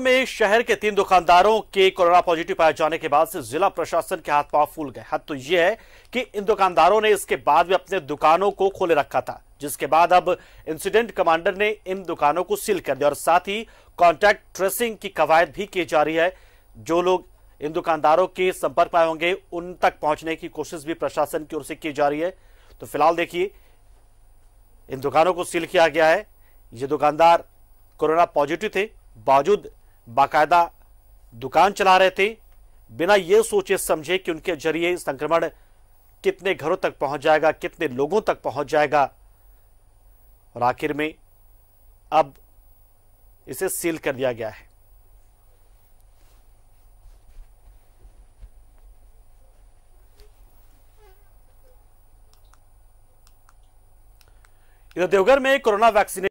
में शहर के तीन दुकानदारों के कोरोना पॉजिटिव पाए जाने के बाद से जिला प्रशासन के हाथ पांव फूल गए हद तो यह है कि इन दुकानदारों ने इसके बाद भी अपने दुकानों को खोले रखा था जिसके बाद अब इंसिडेंट कमांडर ने इन दुकानों को सील कर दिया और साथ ही कांटेक्ट ट्रेसिंग की कवायद भी की जा रही है जो लोग इन दुकानदारों के संपर्क में होंगे उन तक पहुंचने की कोशिश भी प्रशासन की ओर से की जा रही है तो फिलहाल देखिए इन दुकानों को सील किया गया है ये दुकानदार कोरोना पॉजिटिव थे बावजूद बाकायदा दुकान चला रहे थे बिना ये सोचे समझे कि उनके जरिए संक्रमण कितने घरों तक पहुंच जाएगा कितने लोगों तक पहुंच जाएगा और आखिर में अब इसे सील कर दिया गया है इधर देवघर में कोरोना वैक्सीनेशन